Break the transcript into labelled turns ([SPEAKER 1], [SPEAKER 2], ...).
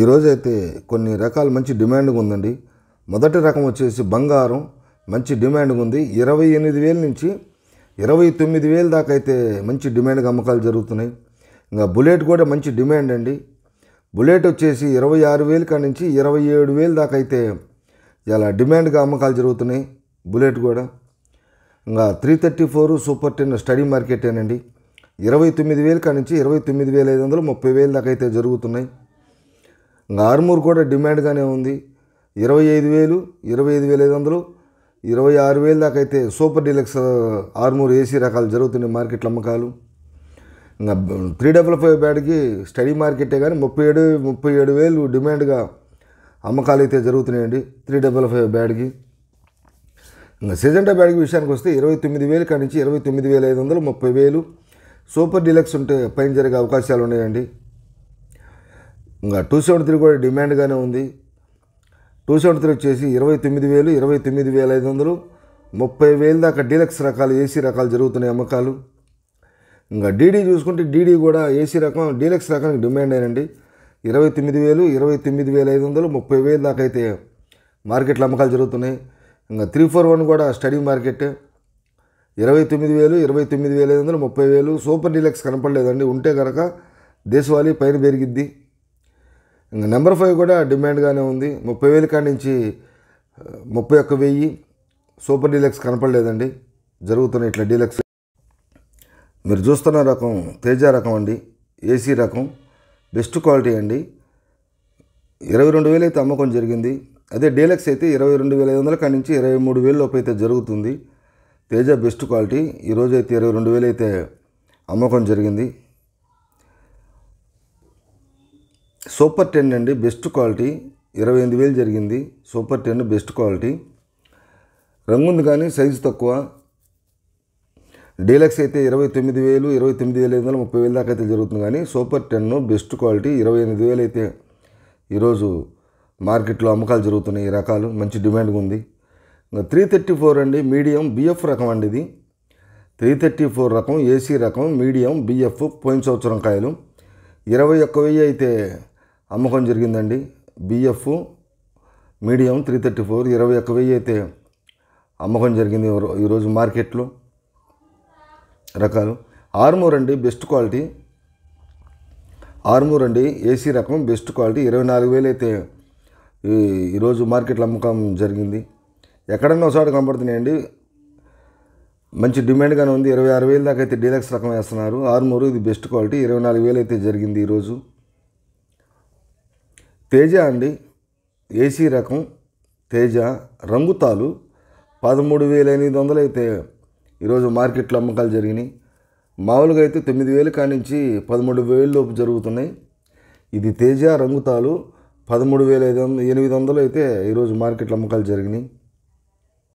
[SPEAKER 1] ఈరోజైతే కొన్ని రకాలు మంచి డిమాండ్గా ఉందండి మొదటి రకం వచ్చేసి బంగారం మంచి డిమాండ్గా ఉంది ఇరవై ఎనిమిది వేల నుంచి ఇరవై తొమ్మిది వేల దాకా అయితే మంచి డిమాండ్గా అమ్మకాలు జరుగుతున్నాయి ఇంకా బుల్లెట్ కూడా మంచి డిమాండ్ అండి బుల్లెట్ వచ్చేసి ఇరవై ఆరు వేల కాడి నుంచి ఇరవై ఏడు వేల దాకా అయితే ఇలా డిమాండ్గా అమ్మకాలు జరుగుతున్నాయి బుల్లెట్ కూడా ఇంకా three thirty four super ten study market ఏనండి ఇరవై తొమ్మిది వేలు కాడి నుంచి ఇరవై తొమ్మిది వేల ఐదు వందలు ముప్పై వేలు దాకా అయితే జరుగుతున్నాయి ఆర్మూర్ కూడా డిమాండ్గానే ఉంది ఇరవై ఐదు వేలు ఇరవై ఐదు వేల ఐదు వందలు ఇరవై ఆరు వేలు దాకా అయితే సూపర్ డీలక్స్ ఆర్మూర్ ఏసీ రకాలు జరుగుతున్నాయి మార్కెట్లో అమ్మకాలు ఇంకా త్రీ డబల్ ఫైవ్ బ్యాడ్కి స్టడీ మార్కెటే కానీ ముప్పై ఏడు ముప్పై ఏడు వేలు డిమాండ్గా అమ్మకాలు అయితే జరుగుతున్నాయండి త్రీ డబల్ ఫైవ్ బ్యాడ్కి ఇంకా సెజెంటా బ్యాడ్కి విషయానికి వస్తే ఇరవై తొమ్మిది వేలు కానించి ఇరవై తొమ్మిది వేల ఐదు వందలు ముప్పై వేలు సూపర్ డీలక్స్ ఉంటే పైన జరిగే అవకాశాలు ఉన్నాయండి ఇంకా టూ సెవెంటీ త్రీ కూడా డిమాండ్గానే ఉంది టూ సెవెంటీ త్రీ వచ్చేసి ఇరవై తొమ్మిది వేలు ఇరవై తొమ్మిది వేల ఐదు వందలు ముప్పై వేలు దాకా డీలక్స్ రకాలు ఏసీ రకాలు జరుగుతున్నాయి అమ్మకాలు ఇంకా డీడీ చూసుకుంటే డీడీ కూడా ఏసీ రకం డీలక్స్ రకానికి డిమాండ్ అయినండి ఇరవై తొమ్మిది వేలు ఇరవై తొమ్మిది వేల ఐదు వందలు ముప్పై వేలు దాకా అయితే మార్కెట్లో అమ్మకాలు జరుగుతున్నాయి ఇంకా త్రీ ఫోర్ వన్ కూడా స్టడీ మార్కెట్ ఇరవై తొమ్మిది వేలు ఇరవై తొమ్మిది వేల ఐదు వందలు ముప్పై వేలు సూపర్ డీలక్స్ కనపడలేదండి ఉంటే కనుక దేశవాళీ పైన పెరిగిద్ది ఇంకా నెంబర్ ఫైవ్ కూడా డిమాండ్గానే ఉంది ముప్పై వేల కాడి నుంచి ముప్పై ఒక్క వెయ్యి సూపర్ డీలక్స్ కనపడలేదండి జరుగుతున్న ఇట్లా డీలక్స్ మీరు చూస్తున్న రకం తేజ రకం అండి ఏసీ రకం బెస్ట్ క్వాలిటీ అండి ఇరవై రెండు వేలు అయితే అమ్మకం జరిగింది అదే డీలక్స్ అయితే ఇరవై రెండు వేల ఐదు వందల కాడి నుంచి ఇరవై మూడు వేల లోపు అయితే జరుగుతుంది తేజ బెస్ట్ క్వాలిటీ ఈరోజు అయితే ఇరవై రెండు వేలు అయితే అమ్మకం జరిగింది సూపర్ టెన్ అండి బెస్ట్ క్వాలిటీ ఇరవై ఎనిమిది వేలు జరిగింది సూపర్ టెన్ బెస్ట్ క్వాలిటీ రంగు ఉంది కానీ సైజు తక్కువ డీలక్స్ అయితే ఇరవై తొమ్మిది వేలు ఇరవై తొమ్మిది వేల ఐదు వందల ముప్పై వేలు దాకా అయితే జరుగుతుంది కానీ సూపర్ టెన్ బెస్ట్ క్వాలిటీ ఇరవై ఎనిమిది వేలు అయితే ఈరోజు మార్కెట్లో అమ్మకాలు జరుగుతున్నాయి ఈ రకాలు మంచి డిమాండ్గా ఉంది ఇంకా త్రీ థర్టీ ఫోర్ అండి మీడియం బిఎఫ్ రకం అండి ఇది త్రీ థర్టీ ఫోర్ రకం ఏసీ రకం మీడియం బిఎఫ్ పోయిన సంవత్సరం కాయలు ఇరవై ఒక్క వెయ్యి అయితే అమ్మకం జరిగిందండి BF medium three thirty four ఇరవై ఒక్క వెయ్యి అయితే అమ్మకం జరిగింది ఈరోజు మార్కెట్లో రకాలు ఆర్మూర్ అండి బెస్ట్ క్వాలిటీ ఆర్మూర్ అండి ఏసీ రకం బెస్ట్ క్వాలిటీ ఇరవై నాలుగు వేలు అయితే ఈరోజు మార్కెట్లో అమ్మకం జరిగింది ఎక్కడన్నా ఒకసారి కనబడుతున్నాయండి మంచి డిమాండ్గానే ఉంది ఇరవై ఆరు వేలు దాకా అయితే డీలక్స్ రకం వేస్తున్నారు ఆర్మూర్ ఇది బెస్ట్ క్వాలిటీ ఇరవై నాలుగు వేలు అయితే జరిగింది ఈరోజు తేజ అండి ఏసీ రకం తేజ రంగుతాలు పదమూడు వేల ఎనిమిది వందలు అయితే ఈరోజు మార్కెట్లో అమ్మకాలు జరిగినాయి మామూలుగా అయితే తొమ్మిది వేలు కానించి పదమూడు లోపు జరుగుతున్నాయి ఇది తేజ రంగుతాలు పదమూడు వేల ఐదు వందల ఎనిమిది వందలు అయితే ఈరోజు మార్కెట్లో అమ్మకాలు జరిగినాయి